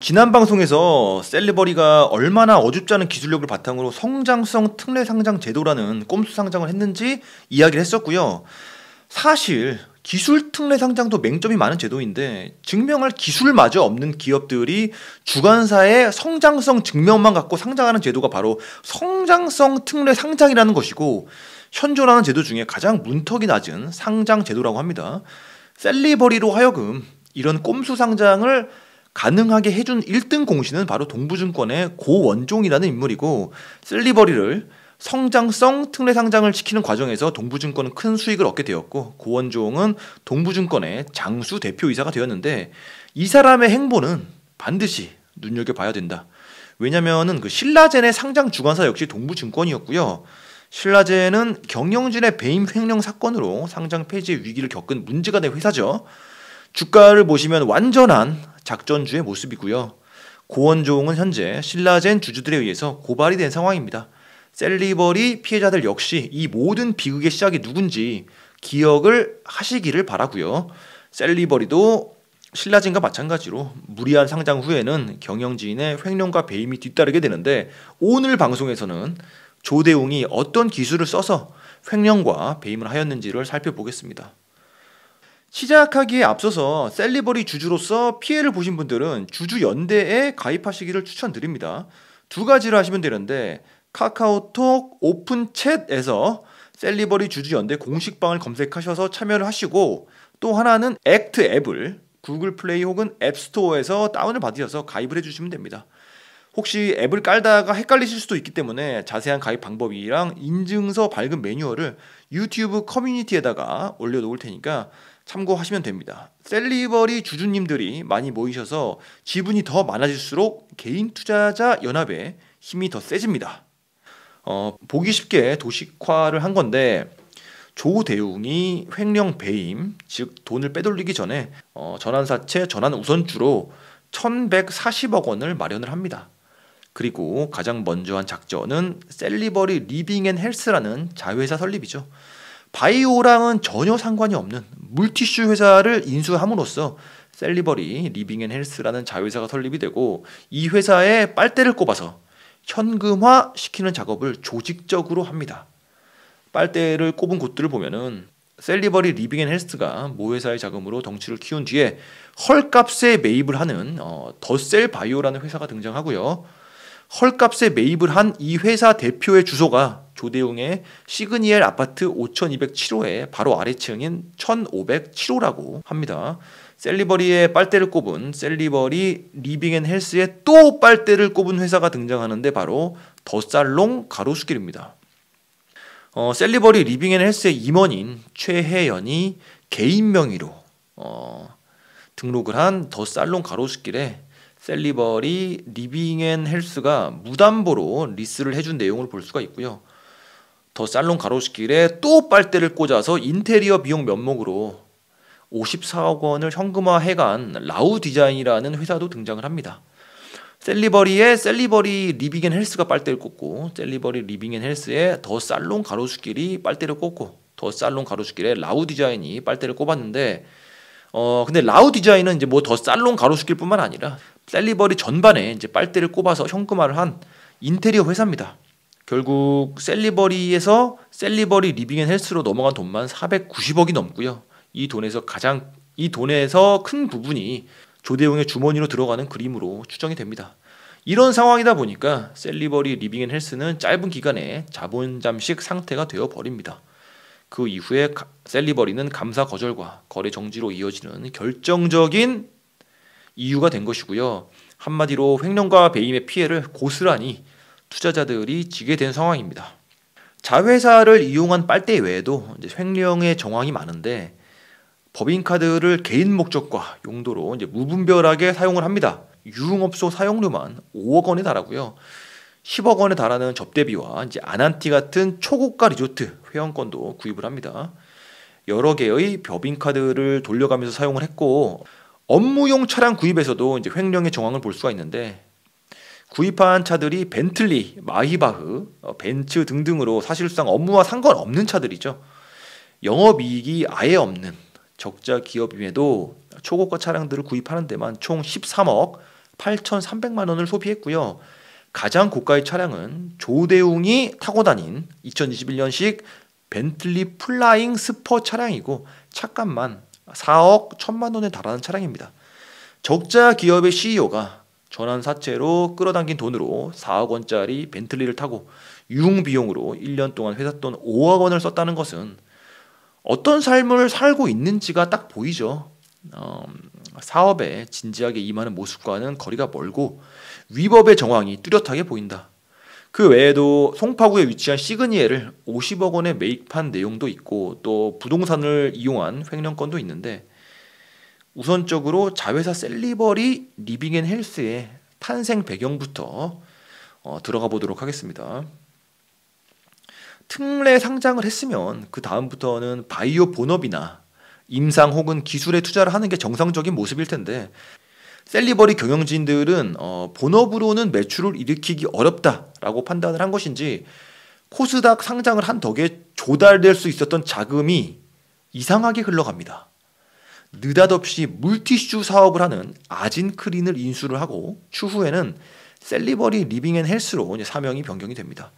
지난 방송에서 셀리버리가 얼마나 어줍지 않은 기술력을 바탕으로 성장성 특례 상장 제도라는 꼼수 상장을 했는지 이야기를 했었고요. 사실 기술 특례 상장도 맹점이 많은 제도인데 증명할 기술마저 없는 기업들이 주관사의 성장성 증명만 갖고 상장하는 제도가 바로 성장성 특례 상장이라는 것이고 현존하는 제도 중에 가장 문턱이 낮은 상장 제도라고 합니다. 셀리버리로 하여금 이런 꼼수 상장을 가능하게 해준 1등 공신은 바로 동부증권의 고원종이라는 인물이고 쓸리버리를 성장성 특례 상장을 지키는 과정에서 동부증권은 큰 수익을 얻게 되었고 고원종은 동부증권의 장수 대표이사가 되었는데 이 사람의 행보는 반드시 눈여겨봐야 된다. 왜냐면그 신라젠의 상장 주관사 역시 동부증권이었고요. 신라젠은 경영진의 배임 횡령 사건으로 상장 폐지의 위기를 겪은 문제가 된 회사죠. 주가를 보시면 완전한 작전주의 모습이고요. 고원조홍은 현재 신라젠 주주들에 의해서 고발이 된 상황입니다. 셀리버리 피해자들 역시 이 모든 비극의 시작이 누군지 기억을 하시기를 바라고요. 셀리버리도 신라진과 마찬가지로 무리한 상장 후에는 경영진의 횡령과 배임이 뒤따르게 되는데 오늘 방송에서는 조대웅이 어떤 기술을 써서 횡령과 배임을 하였는지를 살펴보겠습니다. 시작하기에 앞서서 셀리버리 주주로서 피해를 보신 분들은 주주 연대에 가입하시기를 추천드립니다. 두가지로 하시면 되는데 카카오톡 오픈챗에서 셀리버리 주주 연대 공식방을 검색하셔서 참여를 하시고 또 하나는 액트 앱을 구글 플레이 혹은 앱스토어에서 다운을 받으셔서 가입을 해주시면 됩니다. 혹시 앱을 깔다가 헷갈리실 수도 있기 때문에 자세한 가입 방법이랑 인증서 밝은 매뉴얼을 유튜브 커뮤니티에다가 올려놓을 테니까 참고하시면 됩니다. 셀리버리 주주님들이 많이 모이셔서 지분이 더 많아질수록 개인 투자자 연합의 힘이 더 세집니다. 어, 보기 쉽게 도식화를 한 건데 조대웅이 횡령 배임, 즉 돈을 빼돌리기 전에 어, 전환사채 전환 우선주로 1140억 원을 마련을 합니다. 그리고 가장 먼저 한 작전은 셀리버리 리빙 앤 헬스라는 자회사 설립이죠. 바이오랑은 전혀 상관이 없는 물티슈 회사를 인수함으로써 셀리버리 리빙 앤 헬스라는 자회사가 설립이 되고 이 회사에 빨대를 꼽아서 현금화 시키는 작업을 조직적으로 합니다. 빨대를 꼽은 곳들을 보면은 셀리버리 리빙 앤 헬스가 모회사의 자금으로 덩치를 키운 뒤에 헐값에 매입을 하는 어, 더셀 바이오라는 회사가 등장하고요. 헐값에 매입을 한 이 회사 대표의 주소가 조대웅의 시그니엘 아파트 5 2 0 7호에 바로 아래층인 1507호라고 합니다. 셀리버리의 빨대를 꼽은 셀리버리 리빙 앤 헬스의또 빨대를 꼽은 회사가 등장하는데 바로 더살롱 가로수길입니다. 어, 셀리버리 리빙 앤 헬스의 임원인 최혜연이 개인 명의로 어, 등록을 한 더살롱 가로수길에 셀리버리 리빙앤 헬스가 무담보로 리스를 해준 내용을 볼 수가 있고요. 더 살롱 가로수길에 또 빨대를 꽂아서 인테리어 비용 면목으로 54억 원을 현금화해간 라우 디자인이라는 회사도 등장을 합니다. 셀리버리의 셀리버리 리빙앤 헬스가 빨대를 꽂고 셀리버리 리빙앤 헬스에 더 살롱 가로수길이 빨대를 꽂고 더 살롱 가로수길에 라우 디자인이 빨대를 꼽았는데 어 근데 라우 디자인은 이제 뭐 더 살롱 가로수길뿐만 아니라 셀리버리 전반에 이제 빨대를 꼽아서 현금화를 한 인테리어 회사입니다. 결국 셀리버리에서 셀리버리 리빙 앤 헬스로 넘어간 돈만 490억이 넘고요. 이 돈에서 가장 이 돈에서 큰 부분이 조대용의 주머니로 들어가는 그림으로 추정이 됩니다. 이런 상황이다 보니까 셀리버리 리빙 앤 헬스는 짧은 기간에 자본 잠식 상태가 되어 버립니다. 그 이후에 셀리버리는 감사 거절과 거래 정지로 이어지는 결정적인 이유가 된 것이고요. 한마디로 횡령과 배임의 피해를 고스란히 투자자들이 지게 된 상황입니다. 자회사를 이용한 빨대 외에도 횡령의 정황이 많은데 법인카드를 개인 목적과 용도로 이제 무분별하게 사용을 합니다. 유흥업소 사용료만 5억 원에 달하고요. 10억 원에 달하는 접대비와 이제 아난티 같은 초고가 리조트 회원권도 구입을 합니다. 여러 개의 법인카드를 돌려가면서 사용을 했고 업무용 차량 구입에서도 이제 횡령의 정황을 볼 수가 있는데 구입한 차들이 벤틀리, 마이바흐 어, 벤츠 등등으로 사실상 업무와 상관없는 차들이죠. 영업이익이 아예 없는 적자 기업임에도 초고가 차량들을 구입하는 데만 총 13억 8,300만 원을 소비했고요. 가장 고가의 차량은 조대웅이 타고 다닌 2021년식 벤틀리 플라잉 스퍼 차량이고 차값만 4억 1천만 원에 달하는 차량입니다. 적자 기업의 CEO가 전환 사채로 끌어당긴 돈으로 4억 원짜리 벤틀리를 타고 유흥 비용으로 1년 동안 회사 돈 5억 원을 썼다는 것은 어떤 삶을 살고 있는지가 딱 보이죠. 어, 사업에 진지하게 임하는 모습과는 거리가 멀고 위법의 정황이 뚜렷하게 보인다. 그 외에도 송파구에 위치한 시그니엘을 50억 원에 매입한 내용도 있고 또 부동산을 이용한 횡령권도 있는데 우선적으로 자회사 셀리버리 리빙앤 헬스의 탄생 배경부터 어, 들어가 보도록 하겠습니다. 특례 상장을 했으면 그 다음부터는 바이오 본업이나 임상 혹은 기술에 투자를 하는 게 정상적인 모습일 텐데 셀리버리 경영진들은 어, 본업으로는 매출을 일으키기 어렵다라고 판단을 한 것인지 코스닥 상장을 한 덕에 조달될 수 있었던 자금이 이상하게 흘러갑니다. 느닷없이 물티슈 사업을 하는 아진크린을 인수를 하고 추후에는 셀리버리 리빙 앤 헬스로 사명이 변경이 됩니다.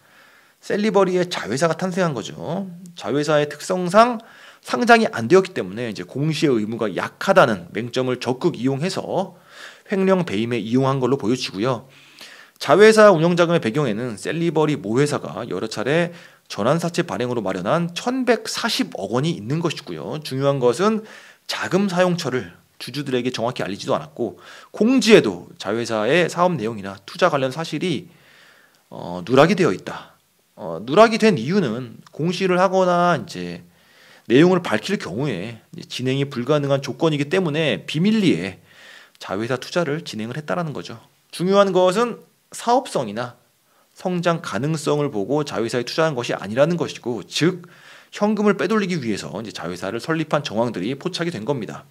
셀리버리의 자회사가 탄생한 거죠. 자회사의 특성상 상장이 안 되었기 때문에 이제 공시의 의무가 약하다는 맹점을 적극 이용해서 횡령 배임에 이용한 걸로 보여지고요. 자회사 운영자금의 배경에는 셀리버리 모회사가 여러 차례 전환사채 발행으로 마련한 1140억 원이 있는 것이고요. 중요한 것은 자금 사용처를 주주들에게 정확히 알리지도 않았고 공지에도 자회사의 사업 내용이나 투자 관련 사실이 어, 누락이 되어 있다. 어, 누락이 된 이유는 공시를 하거나 이제 내용을 밝힐 경우에 진행이 불가능한 조건이기 때문에 비밀리에 자회사 투자를 진행을 했다라는 거죠. 중요한 것은 사업성이나 성장 가능성을 보고 자회사에 투자한 것이 아니라는 것이고, 즉 현금을 빼돌리기 위해서 이제 자회사를 설립한 정황들이 포착이 된 겁니다.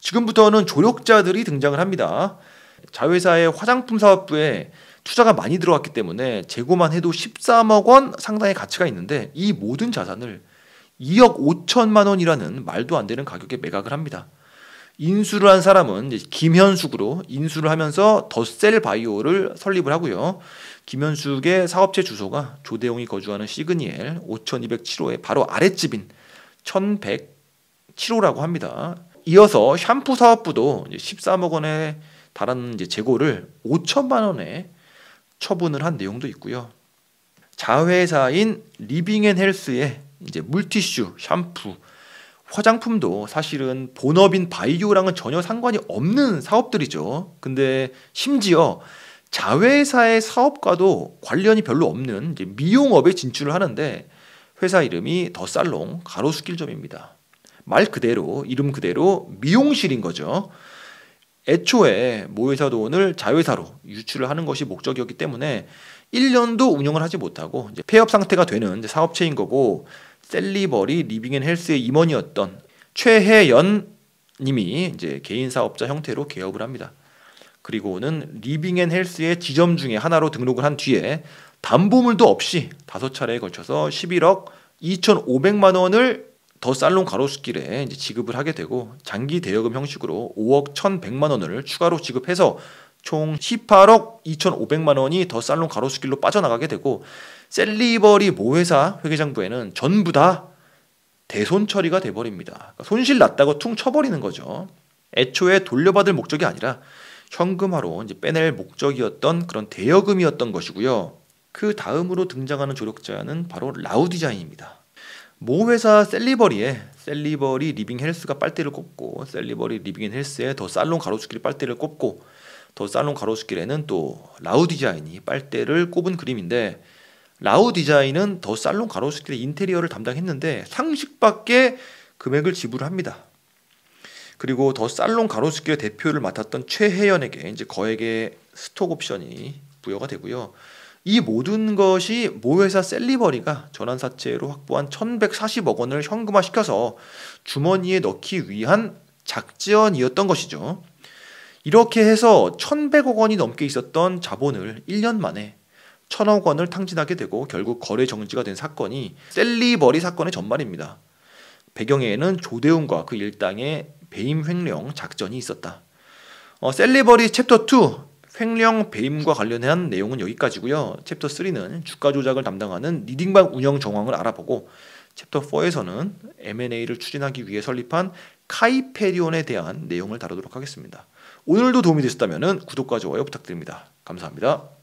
지금부터는 조력자들이 등장을 합니다. 자회사의 화장품 사업부에 투자가 많이 들어갔기 때문에 재고만 해도 13억 원 상당의 가치가 있는데 이 모든 자산을 2억 5천만 원이라는 말도 안 되는 가격에 매각을 합니다. 인수를 한 사람은 김현숙으로 인수를 하면서 더셀 바이오를 설립을 하고요. 김현숙의 사업체 주소가 조대용이 거주하는 시그니엘 5207호의 바로 아랫집인 1107호라고 합니다. 이어서 샴푸 사업부도 13억 원에 달하는 재고를 5천만 원에 처분을 한 내용도 있고요. 자회사인 리빙앤헬스의 이제 물티슈, 샴푸, 화장품도 사실은 본업인 바이오랑은 전혀 상관이 없는 사업들이죠. 근데 심지어 자회사의 사업과도 관련이 별로 없는 이제 미용업에 진출을 하는데 회사 이름이 더 살롱 가로수길점입니다. 말 그대로 이름 그대로 미용실인 거죠. 애초에 모회사 돈을 자회사로 유출을 하는 것이 목적이었기 때문에 1년도 운영을 하지 못하고 폐업 상태가 되는 사업체인 거고 셀리버리 리빙앤헬스의 임원이었던 최혜연 님이 이제 개인 사업자 형태로 개업을 합니다. 그리고는 리빙앤헬스의 지점 중에 하나로 등록을 한 뒤에 담보물도 없이 다섯 차례에 걸쳐서 11억 2,500만 원을 더 살롱 가로수길에 지급을 하게 되고 장기 대여금 형식으로 5억 1,100만 원을 추가로 지급해서 총 18억 2,500만 원이 더 살롱 가로수길로 빠져나가게 되고 셀리버리 모회사 회계장부에는 전부 다 대손 처리가 돼버립니다. 그러니까 손실 났다고 퉁 쳐버리는 거죠. 애초에 돌려받을 목적이 아니라 현금화로 이제 빼낼 목적이었던 그런 대여금이었던 것이고요. 그 다음으로 등장하는 조력자는 바로 라우 디자인입니다. 모 회사 셀리버리에 셀리버리 리빙 헬스가 빨대를 꼽고 셀리버리 리빙 헬스에 더 살롱 가로수길 빨대를 꼽고 더 살롱 가로수길에는 또 라우 디자인이 빨대를 꼽은 그림인데 라우 디자인은 더 살롱 가로수길의 인테리어를 담당했는데 상식밖에 금액을 지불합니다. 그리고 더 살롱 가로수길의 대표를 맡았던 최혜연에게 이제 거액의 스톡 옵션이 부여가 되고요. 이 모든 것이 모회사 셀리버리가 전환사채로 확보한 1140억 원을 현금화시켜서 주머니에 넣기 위한 작전이었던 것이죠. 이렇게 해서 1,100억 원이 넘게 있었던 자본을 1년 만에 1,000억 원을 탕진하게 되고 결국 거래 정지가 된 사건이 셀리버리 사건의 전말입니다. 배경에는 조대훈과 그 일당의 배임 횡령 작전이 있었다. 어, 셀리버리 챕터 2 횡령 배임과 관련한 내용은 여기까지고요. 챕터 3는 주가 조작을 담당하는 리딩방 운영 정황을 알아보고 챕터 4에서는 M&A를 추진하기 위해 설립한 카이페리온에 대한 내용을 다루도록 하겠습니다. 오늘도 도움이 되셨다면 구독과 좋아요 부탁드립니다. 감사합니다.